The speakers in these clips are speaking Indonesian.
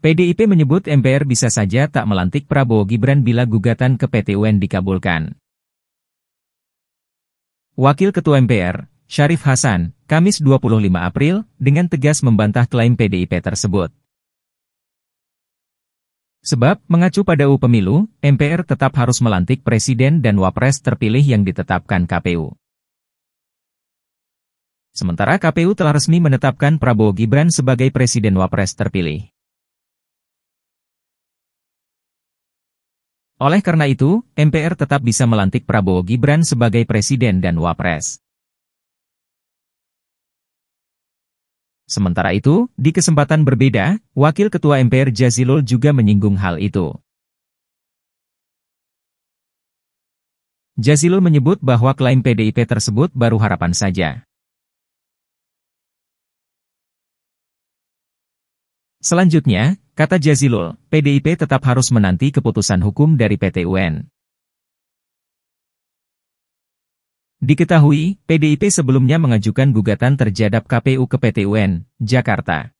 PDIP menyebut MPR bisa saja tak melantik Prabowo Gibran bila gugatan ke PT UN dikabulkan. Wakil Ketua MPR, Syarif Hasan, Kamis 25 April, dengan tegas membantah klaim PDIP tersebut. Sebab, mengacu pada UU Pemilu, MPR tetap harus melantik Presiden dan Wapres terpilih yang ditetapkan KPU. Sementara KPU telah resmi menetapkan Prabowo Gibran sebagai Presiden Wapres terpilih. Oleh karena itu, MPR tetap bisa melantik Prabowo Gibran sebagai presiden dan wapres. Sementara itu, di kesempatan berbeda, Wakil Ketua MPR Jazilul juga menyinggung hal itu. Jazilul menyebut bahwa klaim PDIP tersebut baru harapan saja. Selanjutnya, Kata Jazilul, PDIP tetap harus menanti keputusan hukum dari PT UN. Diketahui, PDIP sebelumnya mengajukan gugatan terhadap KPU ke PT UN, Jakarta.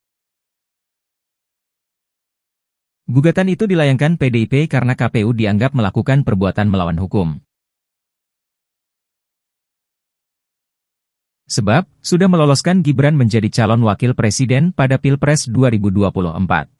Gugatan itu dilayangkan PDIP karena KPU dianggap melakukan perbuatan melawan hukum. Sebab, sudah meloloskan Gibran menjadi calon wakil presiden pada Pilpres 2024.